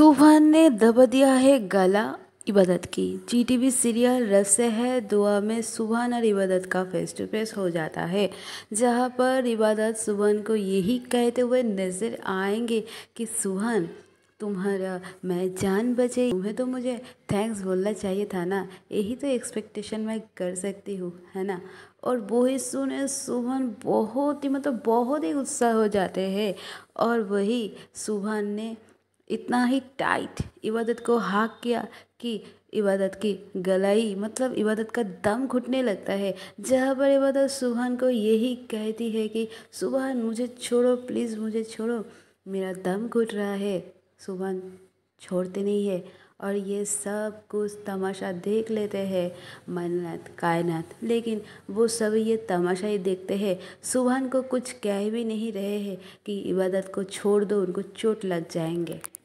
सुबह ने दब दिया है गला इबादत की जी टी वी सीरियल रस है दुआ में सुबहान और इबादत का फेस टू फेस हो जाता है जहाँ पर इबादत सुभान को यही कहते हुए नज़र आएंगे कि सुभान तुम्हारा मैं जान बचे तुम्हें तो मुझे थैंक्स बोलना चाहिए था ना यही तो एक्सपेक्टेशन मैं कर सकती हूँ है ना और वही सुने सुबहन बहुत ही मतलब बहुत ही उत्साह हो जाते हैं और वही सुभान ने इतना ही टाइट इबादत को हाक किया कि इबादत की गलाई मतलब इबादत का दम घुटने लगता है जहाँ पर इबादत सुबहान को यही कहती है कि सुबहान मुझे छोड़ो प्लीज़ मुझे छोड़ो मेरा दम घुट रहा है सुबहान छोड़ते नहीं है और ये सब कुछ तमाशा देख लेते हैं मन्नत कायनात लेकिन वो सब ये तमाशा ही देखते हैं सुबहान को कुछ कह भी नहीं रहे हैं कि इबादत को छोड़ दो उनको चोट लग जाएंगे